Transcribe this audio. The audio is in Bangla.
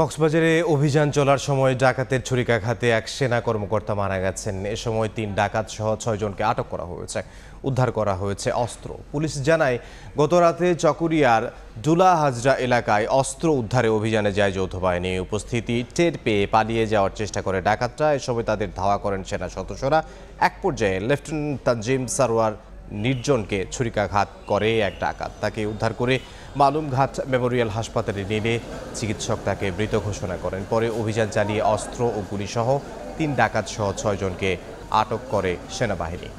কক্সবাজারে অভিযান চলার সময় ডাকাতের ছুরিকাঘাতে এক সেনা কর্মকর্তা মারা গেছেন এ সময় তিন ডাকাত সহ ছয়জনকে আটক করা হয়েছে উদ্ধার করা হয়েছে অস্ত্র পুলিশ জানায় গতরাতে চকুরিয়ার ডুলা হাজরা এলাকায় অস্ত্র উদ্ধারে অভিযানে যায় যৌথ বাহিনী উপস্থিতি টের পেয়ে পালিয়ে যাওয়ার চেষ্টা করে ডাকাতরা এ সময় তাদের ধাওয়া করেন সেনা সদস্যরা এক পর্যায়ে লেফটেন্যান্ট তানজিম সারোয়ার নির্জনকে ছুরিকাঘাত করে এক ডাকাত তাকে উদ্ধার করে মালুমঘাট মেমোরিয়াল হাসপাতালে নেমে চিকিৎসক তাকে মৃত ঘোষণা করেন পরে অভিযান চালিয়ে অস্ত্র ও গুলিসহ তিন ডাকাত সহ ছয়জনকে আটক করে সেনাবাহিনী